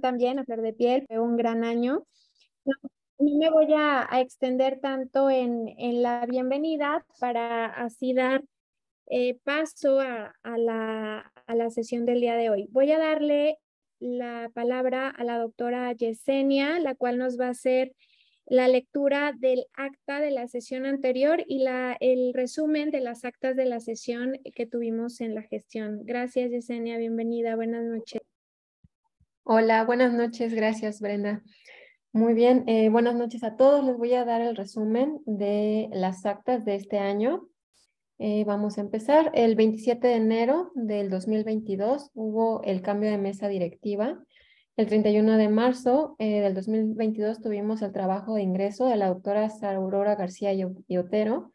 también, a Flor de Piel, fue un gran año. No, me voy a, extender tanto en, en, la bienvenida para así dar eh, paso a, a, la, a la sesión del día de hoy. Voy a darle la palabra a la doctora Yesenia, la cual nos va a hacer la lectura del acta de la sesión anterior y la, el resumen de las actas de la sesión que tuvimos en la gestión. Gracias, Yesenia. Bienvenida. Buenas noches. Hola, buenas noches. Gracias, Brenda. Muy bien, eh, buenas noches a todos. Les voy a dar el resumen de las actas de este año. Eh, vamos a empezar. El 27 de enero del 2022 hubo el cambio de mesa directiva. El 31 de marzo eh, del 2022 tuvimos el trabajo de ingreso de la doctora Aurora García y Otero.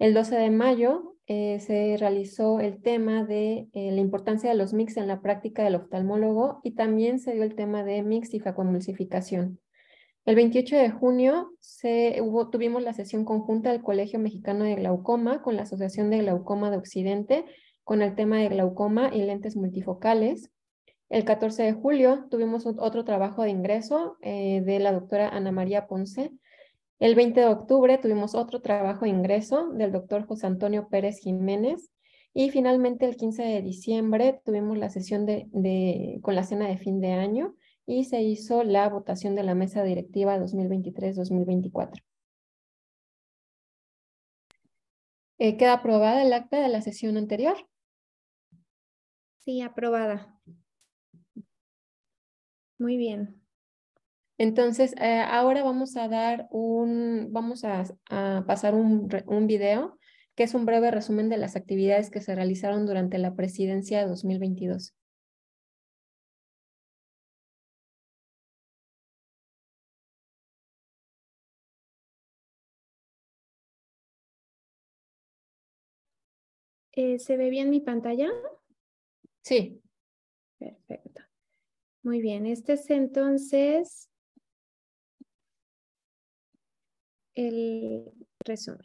El 12 de mayo eh, se realizó el tema de eh, la importancia de los mix en la práctica del oftalmólogo y también se dio el tema de mix y facomulsificación. El 28 de junio tuvimos la sesión conjunta del Colegio Mexicano de Glaucoma con la Asociación de Glaucoma de Occidente con el tema de glaucoma y lentes multifocales. El 14 de julio tuvimos otro trabajo de ingreso eh, de la doctora Ana María Ponce el 20 de octubre tuvimos otro trabajo de ingreso del doctor José Antonio Pérez Jiménez y finalmente el 15 de diciembre tuvimos la sesión de, con la cena de fin de año y se hizo la votación de la mesa directiva 2023-2024. Eh, ¿Queda aprobada el acta de la sesión anterior? Sí, aprobada. Muy bien. Entonces, eh, ahora vamos a dar un, vamos a, pasar un, un, video que es un breve resumen de las actividades que se realizaron durante la presidencia de 2022. Eh, ¿Se ve bien mi pantalla? Sí. Perfecto. Muy bien, este es entonces el resumen.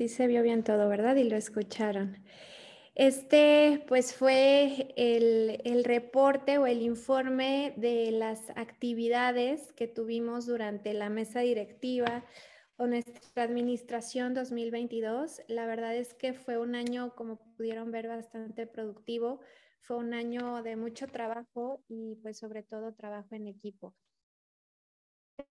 Sí se vio bien todo, ¿verdad? Y lo escucharon. Este, pues fue el, el, reporte o el informe de las actividades que tuvimos durante la mesa directiva o nuestra administración 2022. La verdad es que fue un año, como pudieron ver, bastante productivo. Fue un año de mucho trabajo y pues sobre todo trabajo en equipo.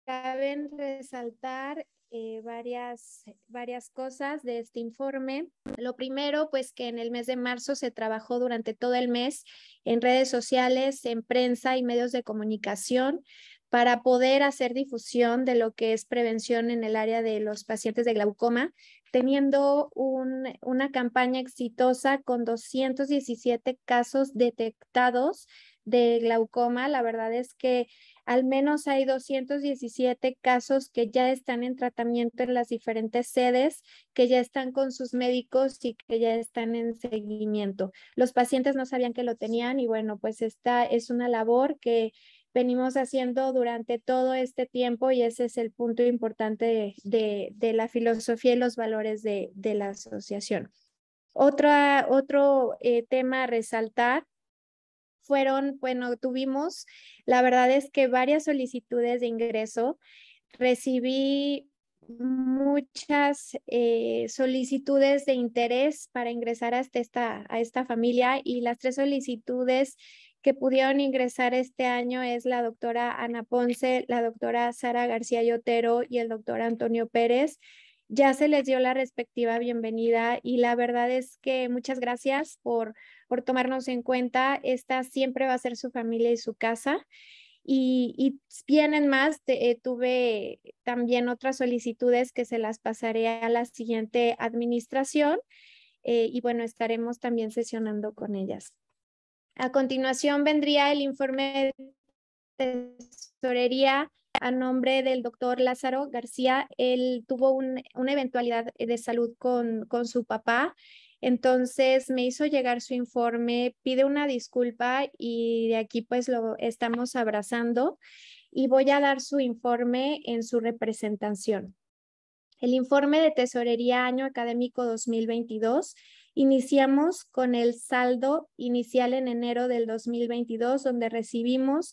Caben resaltar eh, varias, varias cosas de este informe. Lo primero, pues que en el mes de marzo se trabajó durante todo el mes en redes sociales, en prensa y medios de comunicación para poder hacer difusión de lo que es prevención en el área de los pacientes de glaucoma, teniendo un, una campaña exitosa con 217 casos detectados de glaucoma. La verdad es que al menos hay 217 casos que ya están en tratamiento en las diferentes sedes, que ya están con sus médicos y que ya están en seguimiento. Los pacientes no sabían que lo tenían y bueno, pues esta es una labor que venimos haciendo durante todo este tiempo y ese es el punto importante de, la filosofía y los valores de, la asociación. otro eh, tema a resaltar fueron, bueno, tuvimos, la verdad es que varias solicitudes de ingreso. Recibí muchas eh, solicitudes de interés para ingresar hasta esta, a esta familia y las tres solicitudes que pudieron ingresar este año es la doctora Ana Ponce, la doctora Sara García Yotero y el doctor Antonio Pérez ya se les dio la respectiva bienvenida y la verdad es que muchas gracias por, por tomarnos en cuenta. Esta siempre va a ser su familia y su casa. Y, y vienen más, eh, tuve también otras solicitudes que se las pasaré a la siguiente administración eh, y bueno, estaremos también sesionando con ellas. A continuación vendría el informe de tesorería a nombre del doctor Lázaro García, él tuvo una eventualidad de salud con, con su papá. Entonces me hizo llegar su informe, pide una disculpa y de aquí pues lo estamos abrazando y voy a dar su informe en su representación. El informe de tesorería año académico 2022 Iniciamos con el saldo inicial en enero del 2022, donde recibimos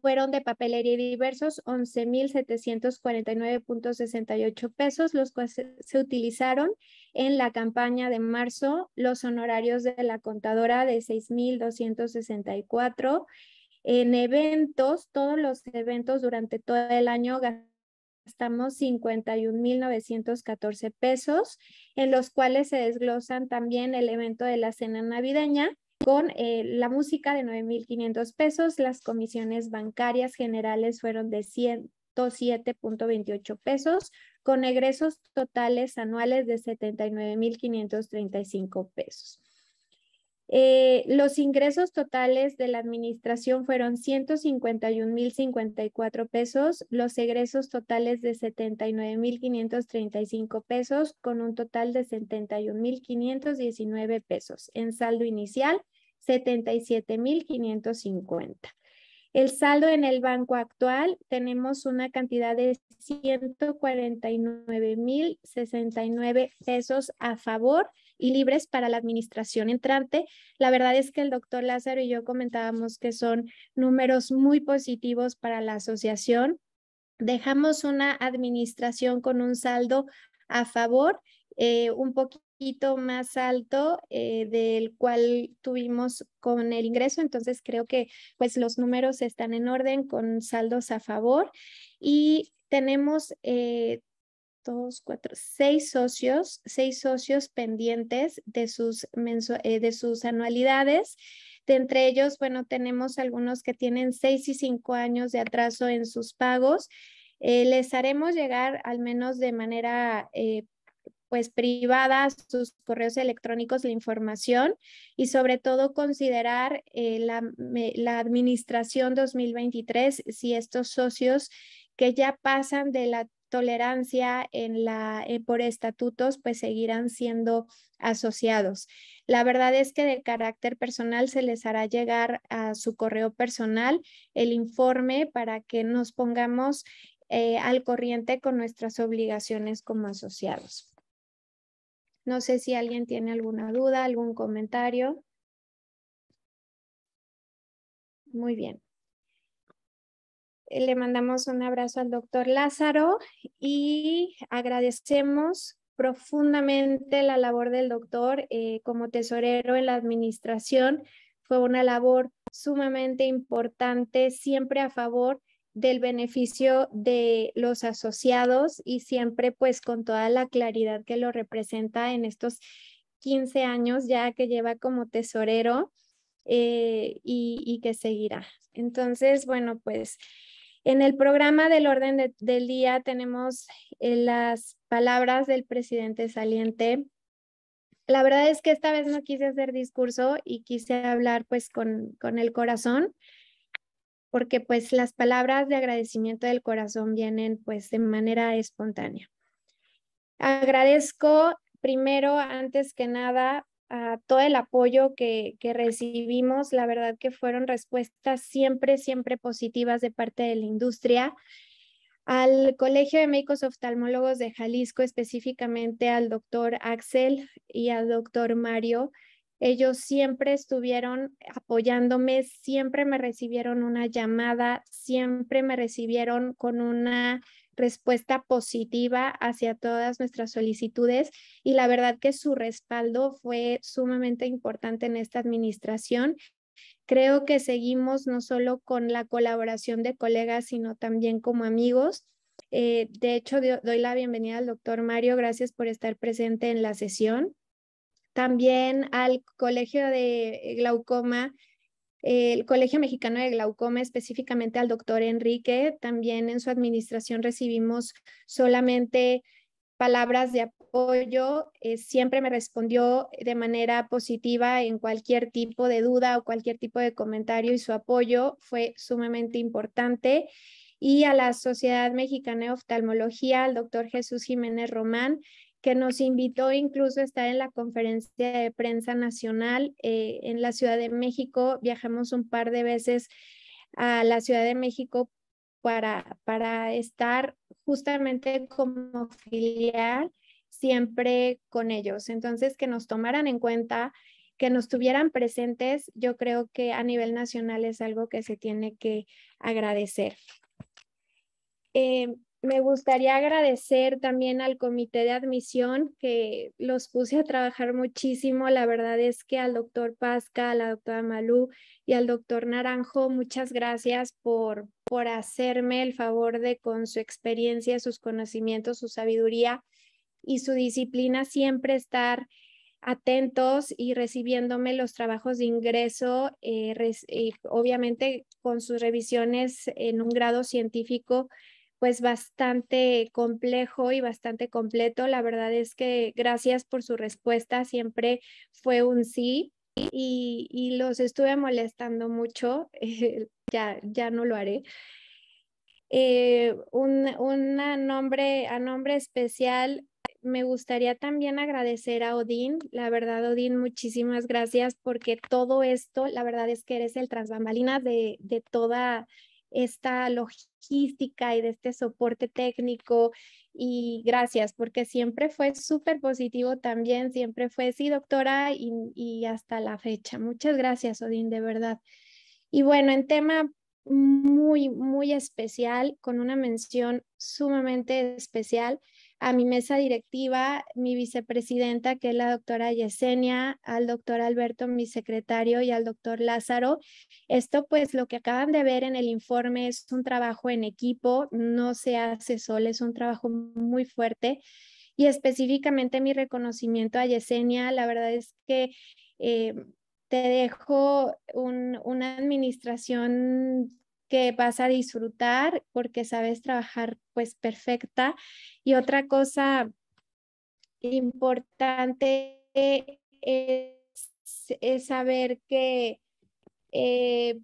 fueron de papelería y diversos 11.749.68 pesos, los cuales se utilizaron en la campaña de marzo, los honorarios de la contadora de 6.264, en eventos, todos los eventos durante todo el año gastamos 51.914 pesos, en los cuales se desglosan también el evento de la cena navideña, con eh, la música de 9.500 pesos, las comisiones bancarias generales fueron de 107.28 pesos, con egresos totales anuales de 79.535 pesos. Eh, los ingresos totales de la administración fueron 151.054 pesos, los egresos totales de 79.535 pesos, con un total de 71.519 pesos. En saldo inicial, 77.550. El saldo en el banco actual tenemos una cantidad de 149.069 pesos a favor libres para la administración entrante. La verdad es que el doctor Lázaro y yo comentábamos que son números muy positivos para la asociación. Dejamos una administración con un saldo a favor, eh, un poquito más alto eh, del cual tuvimos con el ingreso. Entonces creo que pues los números están en orden con saldos a favor y tenemos eh, dos, cuatro, seis socios, seis socios pendientes de sus, eh, de sus anualidades. De entre ellos, bueno, tenemos algunos que tienen seis y cinco años de atraso en sus pagos. Eh, les haremos llegar, al menos de manera eh, pues privada, sus correos electrónicos, la información y sobre todo considerar eh, la, la administración 2023 si estos socios que ya pasan de la tolerancia en la, eh, por estatutos, pues seguirán siendo asociados. La verdad es que de carácter personal se les hará llegar a su correo personal el informe para que nos pongamos eh, al corriente con nuestras obligaciones como asociados. No sé si alguien tiene alguna duda, algún comentario. Muy bien. Eh, le mandamos un abrazo al doctor Lázaro y agradecemos profundamente la labor del doctor eh, como tesorero en la administración. Fue una labor sumamente importante, siempre a favor del beneficio de los asociados y siempre pues con toda la claridad que lo representa en estos 15 años ya que lleva como tesorero eh, y que seguirá. Entonces, bueno, pues en el programa del orden del día tenemos eh, las palabras del presidente saliente. La verdad es que esta vez no quise hacer discurso y quise hablar pues con, con el corazón, porque pues las palabras de agradecimiento del corazón vienen pues de manera espontánea. Agradezco primero, antes que nada, todo el apoyo que, que, recibimos, la verdad que fueron respuestas siempre, siempre positivas de parte de la industria. Al Colegio de Médicos Oftalmólogos de Jalisco, específicamente al doctor Axel y al doctor Mario, ellos siempre estuvieron apoyándome, siempre me recibieron una llamada, siempre me recibieron con una respuesta positiva hacia todas nuestras solicitudes y la verdad que su respaldo fue sumamente importante en esta administración. Creo que seguimos no solo con la colaboración de colegas, sino también como amigos. Eh, de hecho, doy la bienvenida al doctor Mario. Gracias por estar presente en la sesión. También al Colegio de Glaucoma el Colegio Mexicano de Glaucoma, específicamente al doctor Enrique. También en su administración recibimos solamente palabras de apoyo. Eh, siempre me respondió de manera positiva en cualquier tipo de duda o cualquier tipo de comentario y su apoyo fue sumamente importante. Y a la Sociedad Mexicana de Oftalmología, al doctor Jesús Jiménez Román, que nos invitó incluso a estar en la conferencia de prensa nacional eh, en la Ciudad de México. Viajamos un par de veces a la Ciudad de México para, para estar justamente como filial siempre con ellos. Entonces, que nos tomaran en cuenta, que nos tuvieran presentes, yo creo que a nivel nacional es algo que se tiene que agradecer. Eh, me gustaría agradecer también al comité de admisión que los puse a trabajar muchísimo. La verdad es que al doctor Pasca, a la doctora Malú y al doctor Naranjo, muchas gracias por, por hacerme el favor de con su experiencia, sus conocimientos, su sabiduría y su disciplina siempre estar atentos y recibiéndome los trabajos de ingreso, eh, eh, obviamente con sus revisiones en un grado científico pues bastante complejo y bastante completo. La verdad es que gracias por su respuesta, siempre fue un sí y, los estuve molestando mucho, eh, ya, ya no lo haré. Eh, un, nombre, a nombre especial, me gustaría también agradecer a Odín. La verdad, Odín, muchísimas gracias porque todo esto, la verdad es que eres el transbambalina de, de toda esta logística y de este soporte técnico y gracias porque siempre fue súper positivo también, siempre fue sí doctora y, y hasta la fecha. Muchas gracias Odín, de verdad. Y bueno, en tema muy, muy especial, con una mención sumamente especial a mi mesa directiva, mi vicepresidenta, que es la doctora Yesenia, al doctor Alberto, mi secretario, y al doctor Lázaro. Esto, pues, lo que acaban de ver en el informe es un trabajo en equipo, no se hace solo, es un trabajo muy fuerte. Y específicamente mi reconocimiento a Yesenia, la verdad es que... Eh, te dejo una administración que vas a disfrutar porque sabes trabajar pues perfecta. Y otra cosa importante es, saber que eh,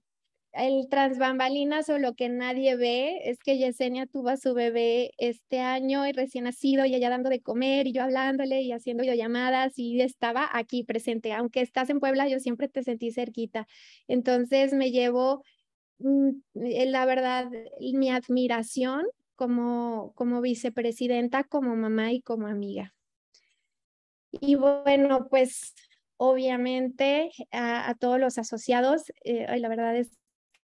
el transbambalinas o lo que nadie ve es que Yesenia tuvo a su bebé este año y recién nacido y ella dando de comer y yo hablándole y haciendo yo llamadas y estaba aquí presente. Aunque estás en Puebla, yo siempre te sentí cerquita. Entonces me llevo Mm, eh, la verdad, mi admiración como, como vicepresidenta, como mamá y como amiga. Y bueno, pues obviamente a, todos los asociados, eh, la verdad es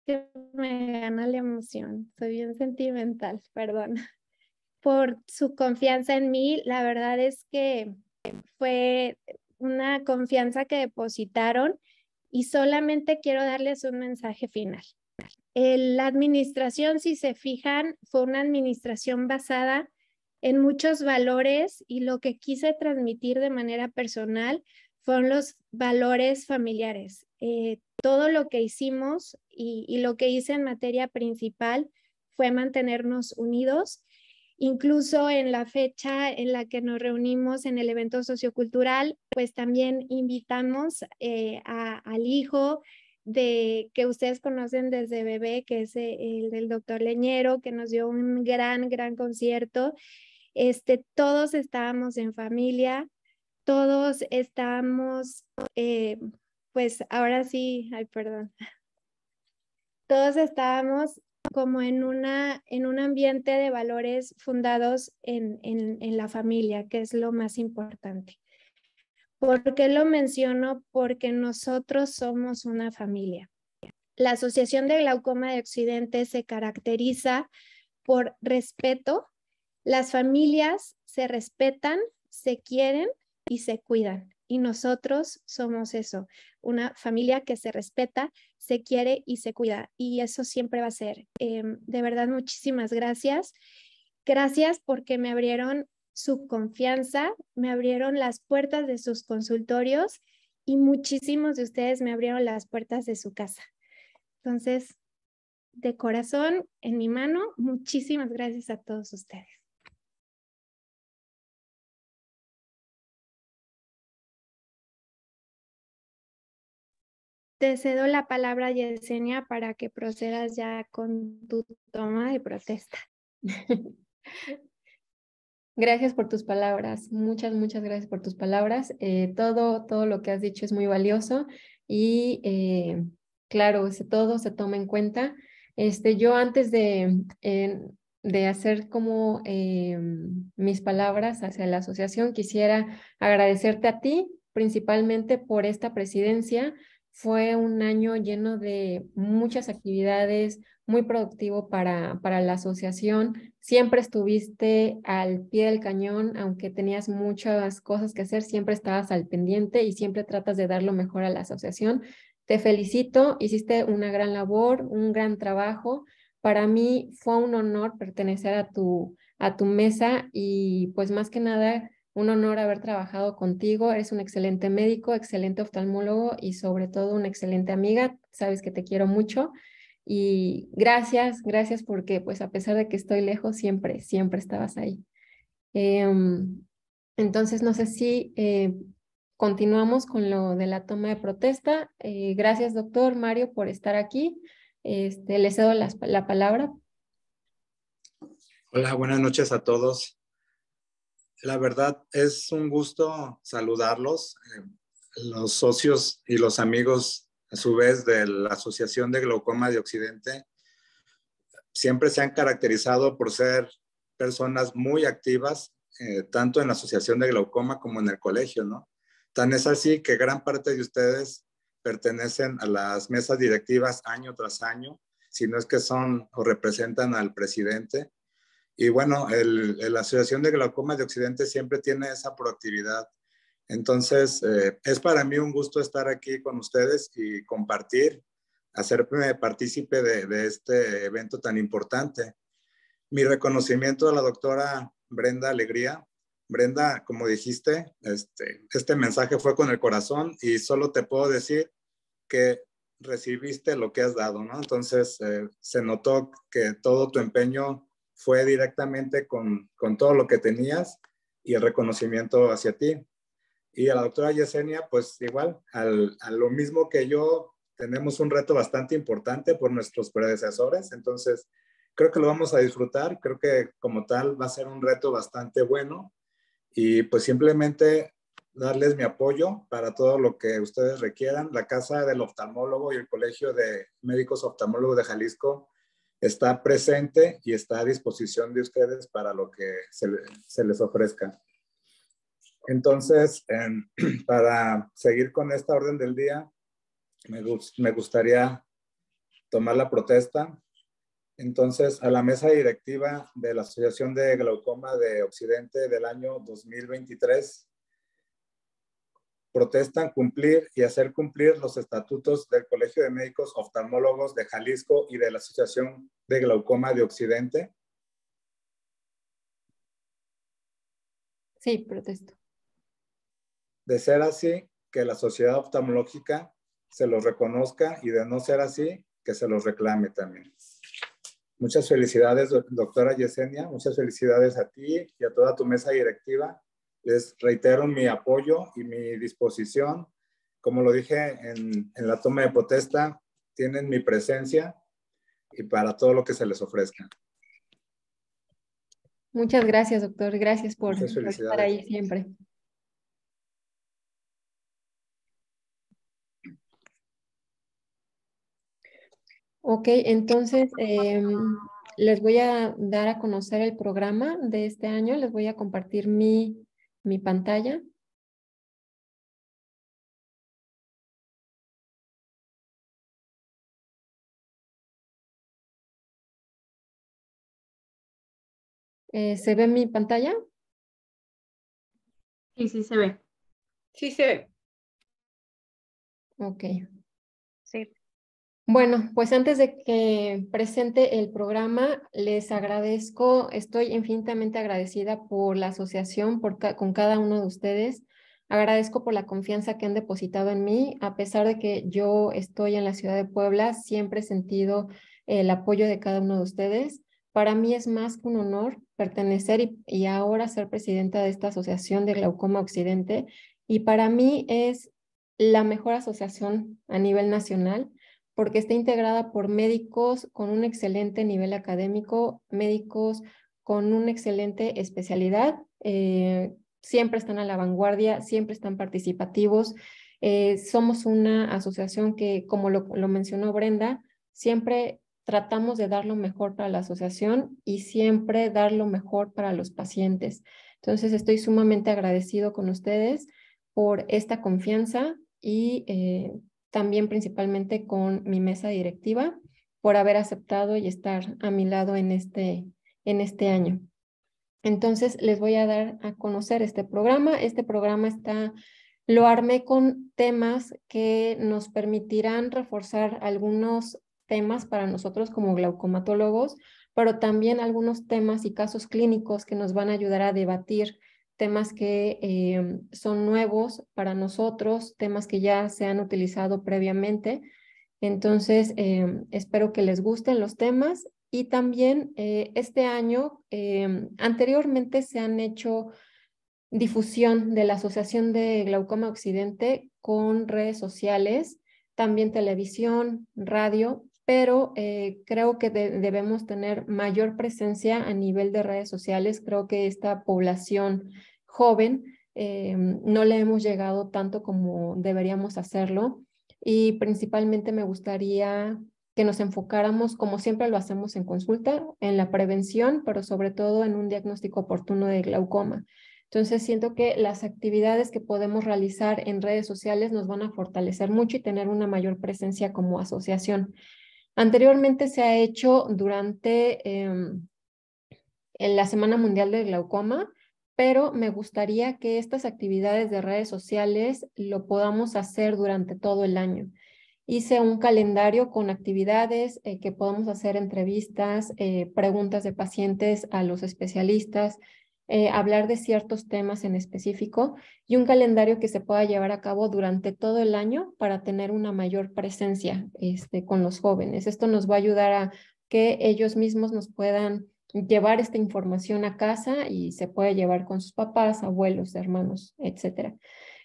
que me gana la emoción, soy bien sentimental, perdón, por su confianza en mí. La verdad es que fue una confianza que depositaron y solamente quiero darles un mensaje final la administración, si se fijan, fue una administración basada en muchos valores y lo que quise transmitir de manera personal fueron los valores familiares. Eh, todo lo que hicimos y, lo que hice en materia principal fue mantenernos unidos. Incluso en la fecha en la que nos reunimos en el evento sociocultural, pues también invitamos eh, al hijo, de que ustedes conocen desde bebé, que es eh, el del doctor Leñero, que nos dio un gran, gran concierto. Este, todos estábamos en familia, todos estábamos, eh, pues ahora sí, ay, perdón, todos estábamos como en, una, en un ambiente de valores fundados en, en la familia, que es lo más importante. ¿Por qué lo menciono? Porque nosotros somos una familia. La Asociación de Glaucoma de Occidente se caracteriza por respeto. Las familias se respetan, se quieren y se cuidan. Y nosotros somos eso, una familia que se respeta, se quiere y se cuida. Y eso siempre va a ser. Em, de verdad, muchísimas gracias. Gracias porque me abrieron su confianza, me abrieron las puertas de sus consultorios y muchísimos de ustedes me abrieron las puertas de su casa. Entonces, de corazón, en mi mano, muchísimas gracias a todos ustedes. Te cedo la palabra, Yesenia, para que procedas ya con tu toma de protesta. Gracias por tus palabras, muchas, muchas gracias por tus palabras. Eh, todo, todo lo que has dicho es muy valioso y eh, claro, todo se toma en cuenta. Este, yo antes de, de hacer como eh, mis palabras hacia la asociación, quisiera agradecerte a ti principalmente por esta presidencia. Fue un año lleno de muchas actividades, muy productivo para, para la asociación. Siempre estuviste al pie del cañón, aunque tenías muchas cosas que hacer, siempre estabas al pendiente y siempre tratas de dar lo mejor a la asociación. Te felicito, hiciste una gran labor, un gran trabajo. Para mí fue un honor pertenecer a tu, a tu mesa y pues más que nada un honor haber trabajado contigo. Eres un excelente médico, excelente oftalmólogo y sobre todo una excelente amiga. Sabes que te quiero mucho y gracias, gracias porque pues a pesar de que estoy lejos, siempre, siempre estabas ahí. Em, entonces, no sé si eh, continuamos con lo de la toma de protesta. Eh, gracias, doctor Mario, por estar aquí. Este, le cedo la, la palabra. Hola, buenas noches a todos. La verdad es un gusto saludarlos, eh, los socios y los amigos a su vez de la Asociación de Glaucoma de Occidente, siempre se han caracterizado por ser personas muy activas, eh, tanto en la Asociación de Glaucoma como en el colegio, ¿no? Tan es así que gran parte de ustedes pertenecen a las mesas directivas año tras año, si no es que son o representan al presidente. Y bueno, la Asociación de Glaucoma de Occidente siempre tiene esa proactividad entonces, eh, es para mí un gusto estar aquí con ustedes y compartir, hacerme partícipe de, este evento tan importante. Mi reconocimiento a la doctora Brenda Alegría. Brenda, como dijiste, este, este, mensaje fue con el corazón y solo te puedo decir que recibiste lo que has dado, ¿no? Entonces, eh, se notó que todo tu empeño fue directamente con, con todo lo que tenías y el reconocimiento hacia ti. Y a la doctora Yesenia, pues igual, a lo mismo que yo, tenemos un reto bastante importante por nuestros predecesores, entonces creo que lo vamos a disfrutar, creo que como tal va a ser un reto bastante bueno y pues simplemente darles mi apoyo para todo lo que ustedes requieran. La Casa del Oftalmólogo y el Colegio de Médicos Oftalmólogos de Jalisco está presente y está a disposición de ustedes para lo que se, se les ofrezca. Entonces, para seguir con esta orden del día, me gustaría tomar la protesta. Entonces, a la mesa directiva de la Asociación de Glaucoma de Occidente del año 2023, protestan cumplir y hacer cumplir los estatutos del Colegio de Médicos Oftalmólogos de Jalisco y de la Asociación de Glaucoma de Occidente. Sí, protesto. De ser así, que la sociedad oftalmológica se los reconozca y de no ser así, que se los reclame también. Muchas felicidades, doctora Yesenia. Muchas felicidades a ti y a toda tu mesa directiva. Les reitero mi apoyo y mi disposición. Como lo dije en, la toma de protesta, tienen mi presencia y para todo lo que se les ofrezca. Muchas gracias, doctor. Gracias por estar ahí siempre. Ok, entonces em, les voy a dar a conocer el programa de este año. Les voy a compartir mi, mi pantalla. Eh, ¿Se ve mi pantalla? Sí, sí se ve. Sí se ve. Ok. Bueno, pues antes de que presente el programa, les agradezco, estoy infinitamente agradecida por la asociación, por con cada uno de ustedes. Agradezco por la confianza que han depositado en mí. A pesar de que yo estoy en la ciudad de Puebla, siempre he sentido el apoyo de cada uno de ustedes. Para mí es más que un honor pertenecer y ahora ser presidenta de esta asociación de glaucoma occidente. Y para mí es la mejor asociación a nivel nacional porque está integrada por médicos con un excelente nivel académico, médicos con una excelente especialidad, eh, siempre están a la vanguardia, siempre están participativos. Eh, somos una asociación que, como lo, mencionó Brenda, siempre tratamos de dar lo mejor para la asociación y siempre dar lo mejor para los pacientes. Entonces, estoy sumamente agradecido con ustedes por esta confianza y eh, también principalmente con mi mesa directiva por haber aceptado y estar a mi lado en este, en este año. Entonces, les voy a dar a conocer este programa. Este programa está, lo armé con temas que nos permitirán reforzar algunos temas para nosotros como glaucomatólogos, pero también algunos temas y casos clínicos que nos van a ayudar a debatir temas que eh, son nuevos para nosotros, temas que ya se han utilizado previamente. Entonces, eh, espero que les gusten los temas y también eh, este año, anteriormente se han hecho difusión de la Asociación de Glaucoma Occidente con redes sociales, también televisión, radio pero eh, creo que debemos tener mayor presencia a nivel de redes sociales. Creo que esta población joven eh, no le hemos llegado tanto como deberíamos hacerlo y principalmente me gustaría que nos enfocáramos, como siempre lo hacemos en consulta, en la prevención, pero sobre todo en un diagnóstico oportuno de glaucoma. Entonces, siento que las actividades que podemos realizar en redes sociales nos van a fortalecer mucho y tener una mayor presencia como asociación. Anteriormente se ha hecho durante em, en la Semana Mundial del Glaucoma, pero me gustaría que estas actividades de redes sociales lo podamos hacer durante todo el año. Hice un calendario con actividades eh, que podamos hacer entrevistas, eh, preguntas de pacientes a los especialistas, eh, hablar de ciertos temas en específico y un calendario que se pueda llevar a cabo durante todo el año para tener una mayor presencia este, con los jóvenes. Esto nos va a ayudar a que ellos mismos nos puedan llevar esta información a casa y se puede llevar con sus papás, abuelos, hermanos, etcétera.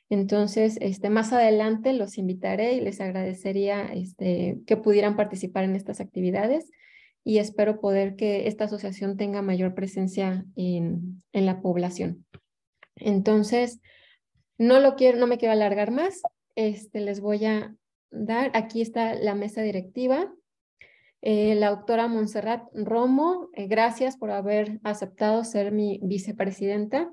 Entonces, este, más adelante los invitaré y les agradecería este, que pudieran participar en estas actividades y espero poder que esta asociación tenga mayor presencia en, la población. Entonces, no, lo quiero, no me quiero alargar más, este, les voy a dar, aquí está la mesa directiva. Eh, la doctora Montserrat Romo, eh, gracias por haber aceptado ser mi vicepresidenta.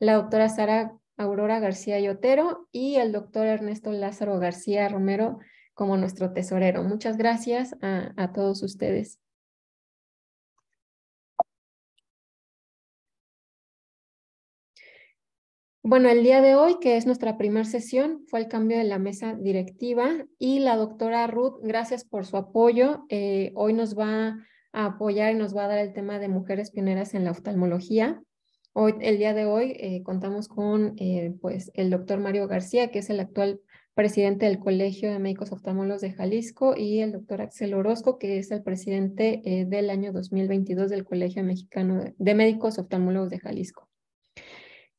La doctora Sara Aurora García Yotero y el doctor Ernesto Lázaro García Romero como nuestro tesorero. Muchas gracias a, a todos ustedes. Bueno, el día de hoy, que es nuestra primera sesión, fue el cambio de la mesa directiva y la doctora Ruth, gracias por su apoyo. Eh, hoy nos va a apoyar y nos va a dar el tema de mujeres pioneras en la oftalmología. Hoy, el día de hoy eh, contamos con eh, pues, el doctor Mario García, que es el actual presidente del Colegio de Médicos Oftalmólogos de Jalisco, y el doctor Axel Orozco, que es el presidente del año 2022 del Colegio Mexicano de Médicos Oftalmólogos de Jalisco.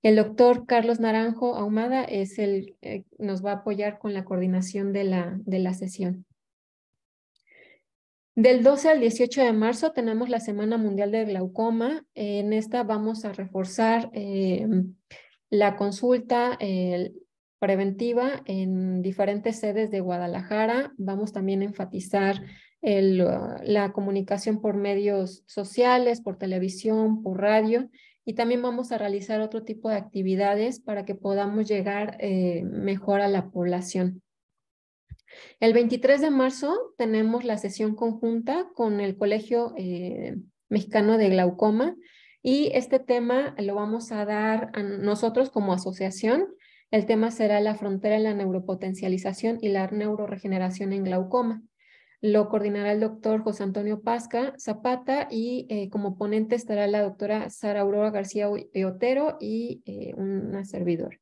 El doctor Carlos Naranjo Ahumada es el, nos va a apoyar con la coordinación de la, de la sesión. Del 12 al 18 de marzo tenemos la Semana Mundial de Glaucoma. En esta vamos a reforzar eh, la consulta eh, preventiva en diferentes sedes de Guadalajara. Vamos también a enfatizar la comunicación por medios sociales, por televisión, por radio y también vamos a realizar otro tipo de actividades para que podamos llegar eh, mejor a la población. El 23 de marzo tenemos la sesión conjunta con el Colegio eh, Mexicano de Glaucoma y este tema lo vamos a dar a nosotros como asociación. El tema será la frontera en la neuropotencialización y la neuroregeneración en glaucoma. Lo coordinará el doctor José Antonio Pasca Zapata y eh, como ponente estará la doctora Sara Aurora García eh, Otero y eh, una servidora.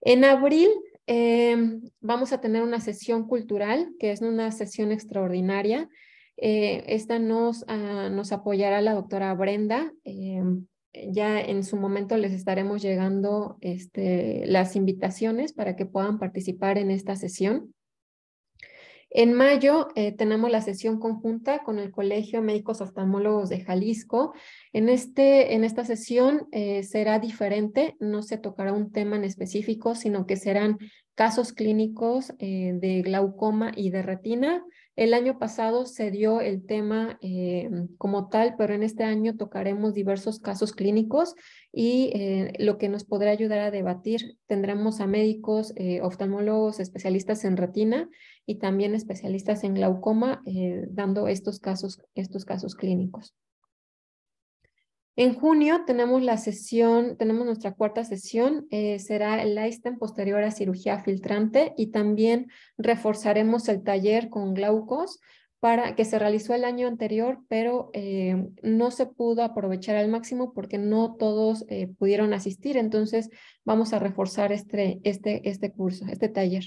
En abril em, vamos a tener una sesión cultural, que es una sesión extraordinaria. esta nos, ah, nos, apoyará la doctora Brenda em, ya en su momento les estaremos llegando este, las invitaciones para que puedan participar en esta sesión. En mayo eh, tenemos la sesión conjunta con el Colegio Médicos Oftalmólogos de Jalisco. En, este, en esta sesión eh, será diferente, no se tocará un tema en específico, sino que serán casos clínicos eh, de glaucoma y de retina. El año pasado se dio el tema eh, como tal, pero en este año tocaremos diversos casos clínicos y eh, lo que nos podrá ayudar a debatir. Tendremos a médicos, oftalmólogos, especialistas en retina y también especialistas en glaucoma dando estos casos, estos casos clínicos. En junio tenemos la sesión, tenemos nuestra cuarta sesión, eh, será el Einstein posterior a cirugía filtrante y también reforzaremos el taller con glaucos para que se realizó el año anterior, pero eh, no se pudo aprovechar al máximo porque no todos eh, pudieron asistir. Entonces vamos a reforzar este, este, este curso, este taller.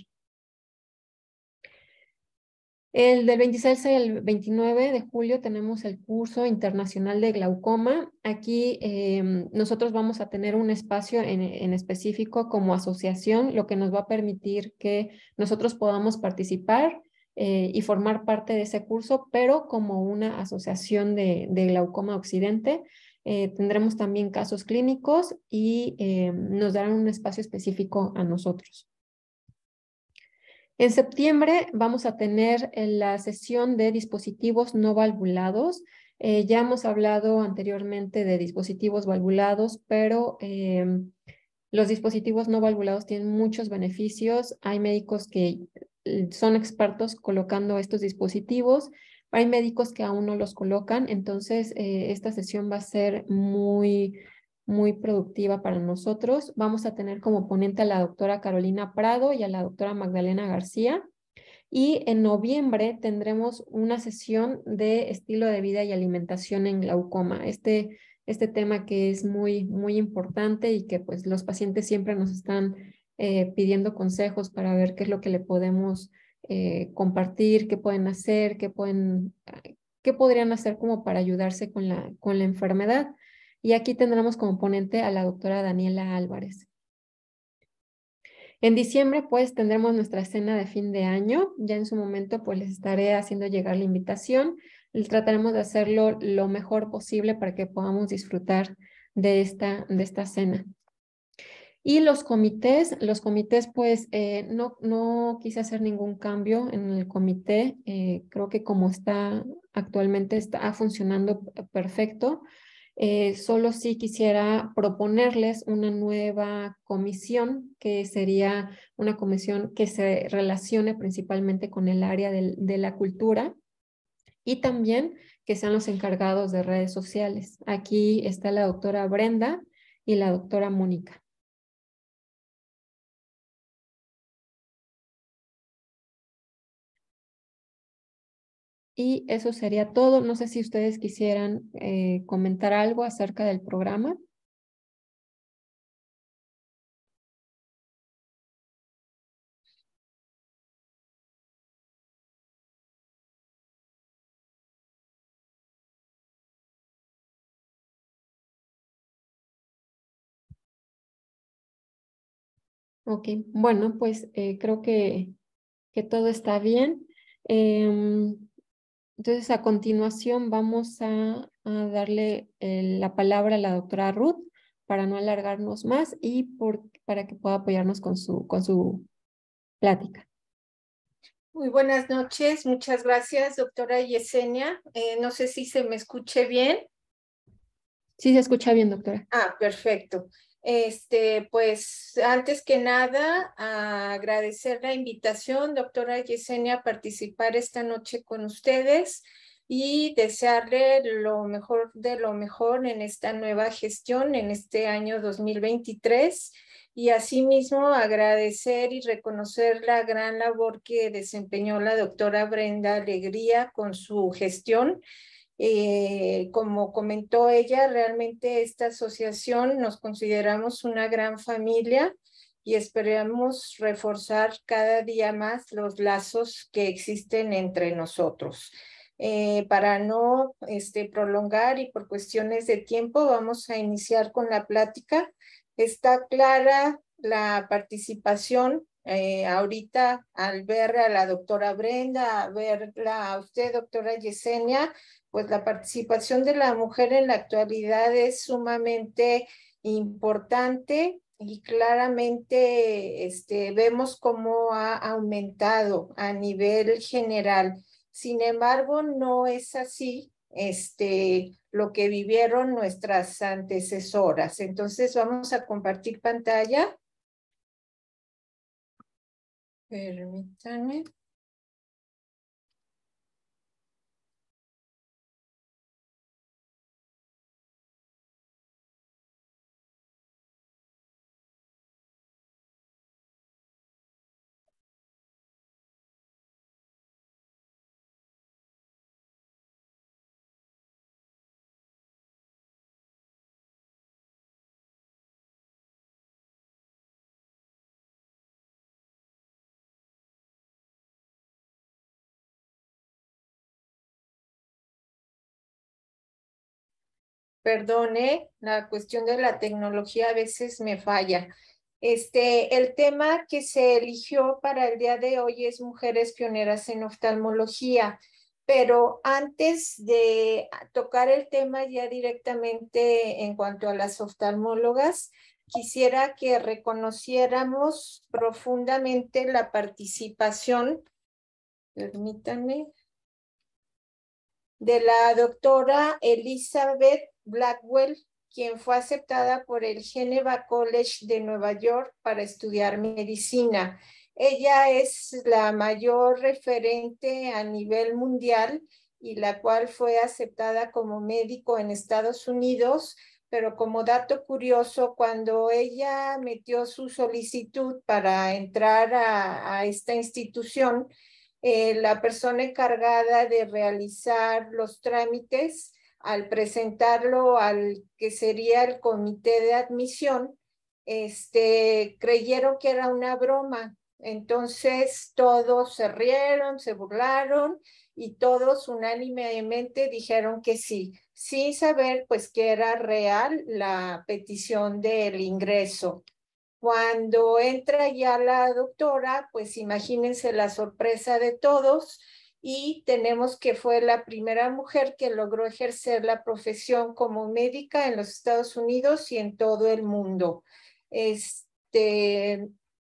El del 26 al 29 de julio tenemos el curso internacional de glaucoma. Aquí em, nosotros vamos a tener un espacio en, específico como asociación, lo que nos va a permitir que nosotros podamos participar eh, y formar parte de ese curso, pero como una asociación de, glaucoma occidente. Eh, tendremos también casos clínicos y em, nos darán un espacio específico a nosotros. En septiembre vamos a tener eh, la sesión de dispositivos no valvulados. Eh, ya hemos hablado anteriormente de dispositivos valvulados, pero em, los dispositivos no valvulados tienen muchos beneficios. Hay médicos que eh, son expertos colocando estos dispositivos. Hay médicos que aún no los colocan, entonces esta sesión va a ser muy muy productiva para nosotros. Vamos a tener como ponente a la doctora Carolina Prado y a la doctora Magdalena García. Y en noviembre tendremos una sesión de estilo de vida y alimentación en glaucoma. Este, este tema que es muy, muy importante y que pues los pacientes siempre nos están eh, pidiendo consejos para ver qué es lo que le podemos eh, compartir, qué pueden hacer, qué, pueden, qué podrían hacer como para ayudarse con la, con la enfermedad. Y aquí tendremos como ponente a la doctora Daniela Álvarez. En diciembre, pues, tendremos nuestra cena de fin de año. Ya en su momento, pues, les estaré haciendo llegar la invitación. Trataremos de hacerlo lo mejor posible para que podamos disfrutar de esta, de esta cena. Y los comités, los comités, pues, eh, no, quise hacer ningún cambio en el comité. Eh, creo que como está actualmente, está funcionando perfecto. Eh, solo sí quisiera proponerles una nueva comisión, que sería una comisión que se relacione principalmente con el área de la cultura y también que sean los encargados de redes sociales. Aquí está la doctora Brenda y la doctora Mónica. Y eso sería todo. No sé si ustedes quisieran eh, comentar algo acerca del programa. Ok, bueno, pues eh, creo que, que, todo está bien. Em, entonces, a continuación vamos a, darle eh, la palabra a la doctora Ruth para no alargarnos más y para que pueda apoyarnos con su, con su plática. Muy buenas noches, muchas gracias, doctora Yesenia. Eh, no sé si se me escuche bien. Sí, se escucha bien, doctora. Ah, perfecto. Este, pues antes que nada, agradecer la invitación, doctora Yesenia, a participar esta noche con ustedes y desearle lo mejor de lo mejor en esta nueva gestión, en este año 2023. Y asimismo agradecer y reconocer la gran labor que desempeñó la doctora Brenda Alegría con su gestión eh, como comentó ella, realmente esta asociación nos consideramos una gran familia y esperamos reforzar cada día más los lazos que existen entre nosotros. Eh, para no este, prolongar y por cuestiones de tiempo, vamos a iniciar con la plática. Está clara la participación eh, ahorita al ver a la doctora Brenda, verla a usted, doctora Yesenia, pues la participación de la mujer en la actualidad es sumamente importante y claramente este, vemos cómo ha aumentado a nivel general. Sin embargo, no es así este, lo que vivieron nuestras antecesoras. Entonces, vamos a compartir pantalla. Permítanme. perdone, la cuestión de la tecnología a veces me falla. Este, el tema que se eligió para el día de hoy es mujeres pioneras en oftalmología, pero antes de tocar el tema ya directamente en cuanto a las oftalmólogas, quisiera que reconociéramos profundamente la participación, permítanme, de la doctora Elizabeth Blackwell, quien fue aceptada por el Geneva College de Nueva York para estudiar medicina. Ella es la mayor referente a nivel mundial y la cual fue aceptada como médico en Estados Unidos, pero como dato curioso, cuando ella metió su solicitud para entrar a, esta institución, eh, la persona encargada de realizar los trámites al presentarlo al que sería el comité de admisión, este, creyeron que era una broma. Entonces todos se rieron, se burlaron y todos unánimemente dijeron que sí, sin saber pues que era real la petición del ingreso. Cuando entra ya la doctora, pues imagínense la sorpresa de todos, y tenemos que fue la primera mujer que logró ejercer la profesión como médica en los Estados Unidos y en todo el mundo. Este,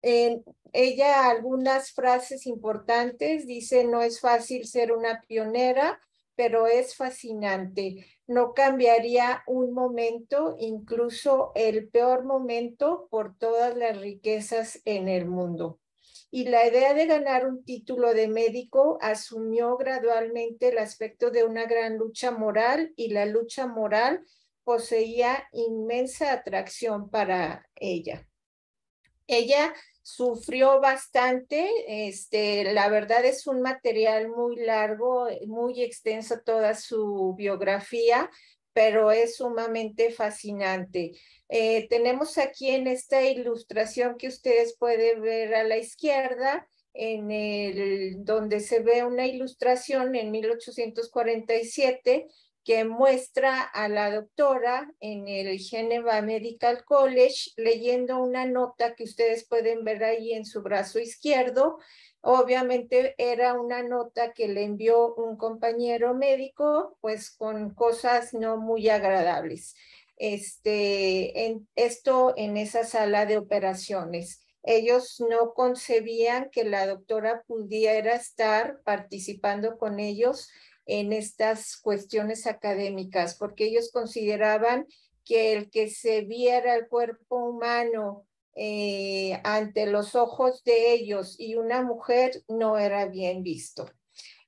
en ella algunas frases importantes, dice, no es fácil ser una pionera, pero es fascinante. No cambiaría un momento, incluso el peor momento, por todas las riquezas en el mundo y la idea de ganar un título de médico asumió gradualmente el aspecto de una gran lucha moral y la lucha moral poseía inmensa atracción para ella. Ella sufrió bastante, este, la verdad es un material muy largo, muy extenso toda su biografía, pero es sumamente fascinante. Eh, tenemos aquí en esta ilustración que ustedes pueden ver a la izquierda, en el, donde se ve una ilustración en 1847 que muestra a la doctora en el Geneva Medical College leyendo una nota que ustedes pueden ver ahí en su brazo izquierdo. Obviamente era una nota que le envió un compañero médico, pues con cosas no muy agradables. Este, en, esto en esa sala de operaciones ellos no concebían que la doctora pudiera estar participando con ellos en estas cuestiones académicas, porque ellos consideraban que el que se viera el cuerpo humano eh, ante los ojos de ellos y una mujer no era bien visto.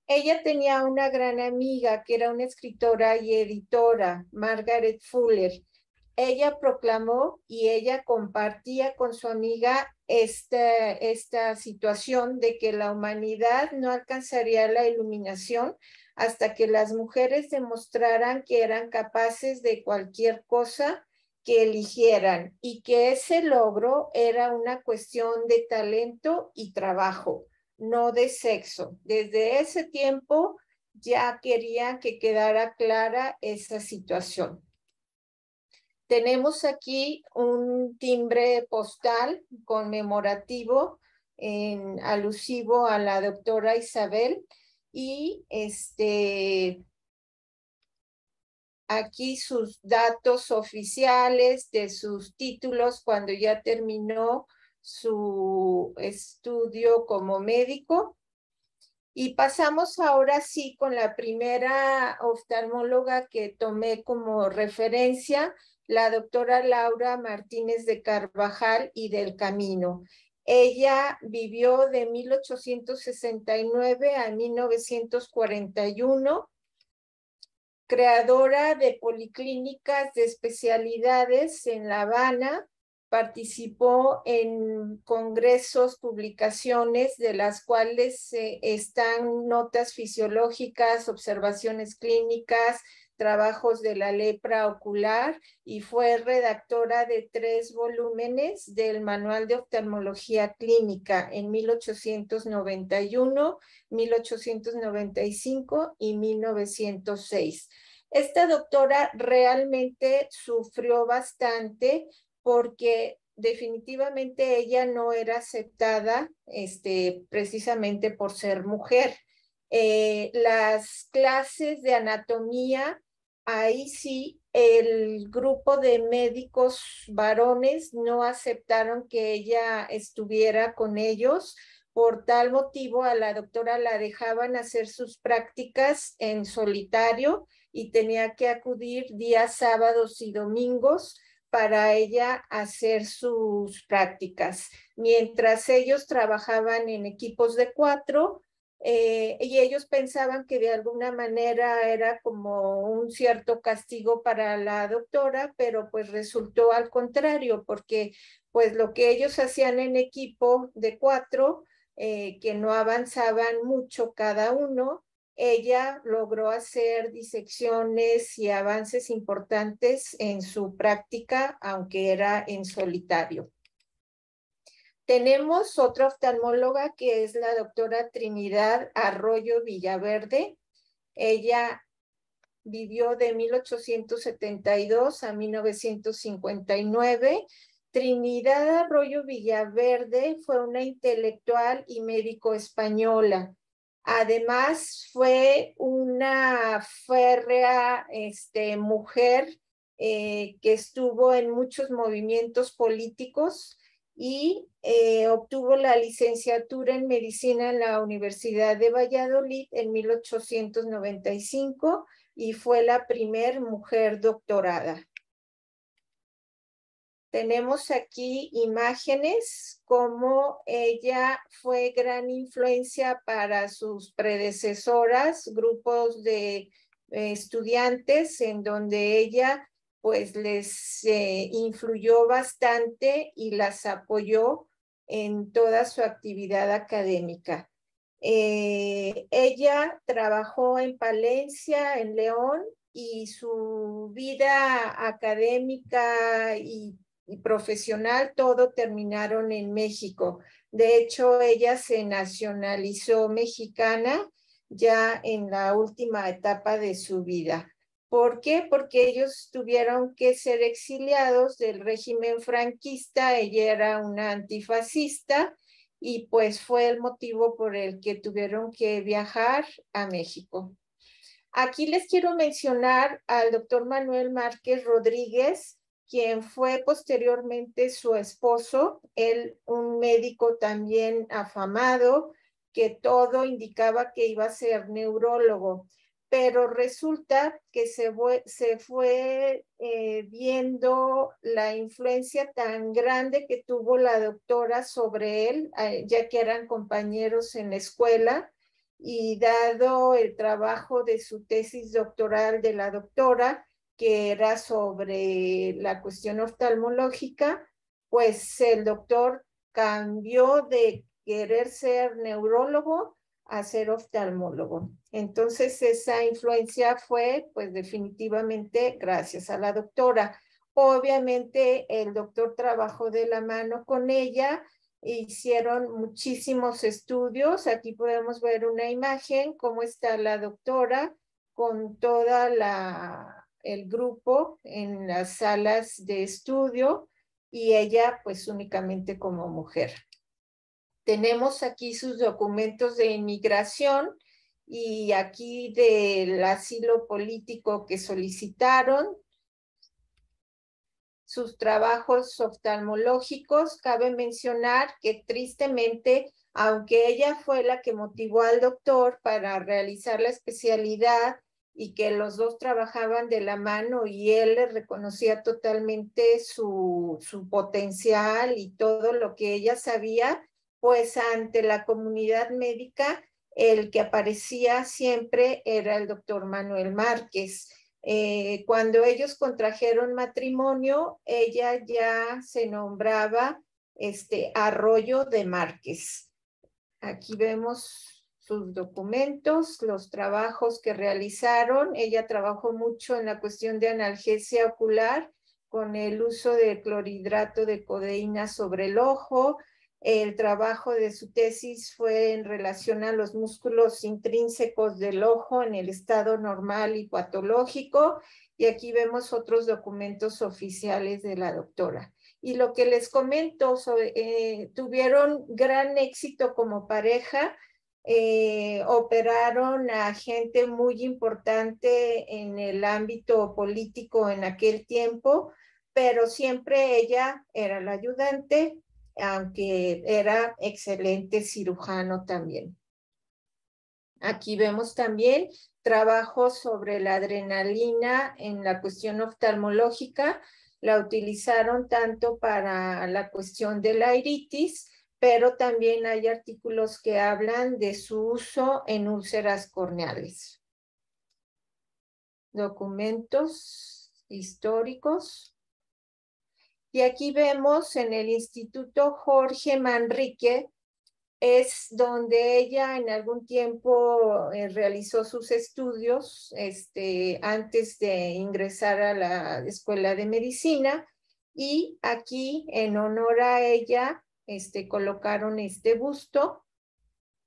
Ella tenía una gran amiga que era una escritora y editora, Margaret Fuller. Ella proclamó y ella compartía con su amiga esta situación de que la humanidad no alcanzaría la iluminación hasta que las mujeres demostraran que eran capaces de cualquier cosa que eligieran y que ese logro era una cuestión de talento y trabajo, no de sexo. Desde ese tiempo ya quería que quedara clara esa situación. Tenemos aquí un timbre postal conmemorativo en alusivo a la doctora Isabel y este, aquí sus datos oficiales de sus títulos cuando ya terminó su estudio como médico. Y pasamos ahora sí con la primera oftalmóloga que tomé como referencia, la doctora Laura Martínez de Carvajal y del Camino. Ella vivió de 1869 a 1941, creadora de policlínicas de especialidades en La Habana, participó en congresos, publicaciones, de las cuales se eh, están notas fisiológicas, observaciones clínicas, trabajos de la lepra ocular y fue redactora de tres volúmenes del Manual de Oftalmología Clínica en 1891, 1895 y 1906. Esta doctora realmente sufrió bastante porque definitivamente ella no era aceptada este, precisamente por ser mujer. Eh, las clases de anatomía, ahí sí, el grupo de médicos varones no aceptaron que ella estuviera con ellos. Por tal motivo, a la doctora la dejaban hacer sus prácticas en solitario y tenía que acudir días sábados y domingos para ella hacer sus prácticas. Mientras ellos trabajaban en equipos de cuatro eh, y ellos pensaban que de alguna manera era como un cierto castigo para la doctora, pero pues resultó al contrario, porque pues lo que ellos hacían en equipo de cuatro, eh, que no avanzaban mucho cada uno, ella logró hacer disecciones y avances importantes en su práctica, aunque era en solitario. Tenemos otra oftalmóloga que es la doctora Trinidad Arroyo Villaverde. Ella vivió de 1872 a 1959. Trinidad Arroyo Villaverde fue una intelectual y médico española. Además, fue una férrea este, mujer eh, que estuvo en muchos movimientos políticos y eh, obtuvo la licenciatura en medicina en la Universidad de Valladolid en 1895 y fue la primer mujer doctorada. Tenemos aquí imágenes como ella fue gran influencia para sus predecesoras, grupos de eh, estudiantes en donde ella pues les eh, influyó bastante y las apoyó en toda su actividad académica. Eh, ella trabajó en Palencia, en León, y su vida académica y y profesional, todo terminaron en México. De hecho, ella se nacionalizó mexicana ya en la última etapa de su vida. ¿Por qué? Porque ellos tuvieron que ser exiliados del régimen franquista, ella era una antifascista y pues fue el motivo por el que tuvieron que viajar a México. Aquí les quiero mencionar al doctor Manuel Márquez Rodríguez, quien fue posteriormente su esposo, él un médico también afamado, que todo indicaba que iba a ser neurólogo, pero resulta que se fue, eh, viendo la influencia tan grande que tuvo la doctora sobre él, eh, ya que eran compañeros en la escuela, y dado el trabajo de su tesis doctoral de la doctora, que era sobre la cuestión oftalmológica, pues el doctor cambió de querer ser neurólogo a ser oftalmólogo. Entonces esa influencia fue pues definitivamente gracias a la doctora. Obviamente el doctor trabajó de la mano con ella, hicieron muchísimos estudios. Aquí podemos ver una imagen, cómo está la doctora con toda la el grupo en las salas de estudio y ella pues únicamente como mujer. Tenemos aquí sus documentos de inmigración y aquí del asilo político que solicitaron, sus trabajos oftalmológicos. Cabe mencionar que tristemente, aunque ella fue la que motivó al doctor para realizar la especialidad, y que los dos trabajaban de la mano y él reconocía totalmente su, su potencial y todo lo que ella sabía, pues ante la comunidad médica el que aparecía siempre era el doctor Manuel Márquez. Eh, cuando ellos contrajeron matrimonio, ella ya se nombraba este Arroyo de Márquez. Aquí vemos sus documentos, los trabajos que realizaron. Ella trabajó mucho en la cuestión de analgesia ocular con el uso de clorhidrato de codeína sobre el ojo. El trabajo de su tesis fue en relación a los músculos intrínsecos del ojo en el estado normal y patológico. Y aquí vemos otros documentos oficiales de la doctora y lo que les comento, eh, tuvieron gran éxito como pareja eh, operaron a gente muy importante en el ámbito político en aquel tiempo, pero siempre ella era la ayudante, aunque era excelente cirujano también. Aquí vemos también trabajo sobre la adrenalina en la cuestión oftalmológica. La utilizaron tanto para la cuestión de la iritis, pero también hay artículos que hablan de su uso en úlceras corneales. Documentos históricos. Y aquí vemos en el Instituto Jorge Manrique, es donde ella en algún tiempo eh, realizó sus estudios este, antes de ingresar a la Escuela de Medicina. Y aquí, en honor a ella, este, colocaron este busto,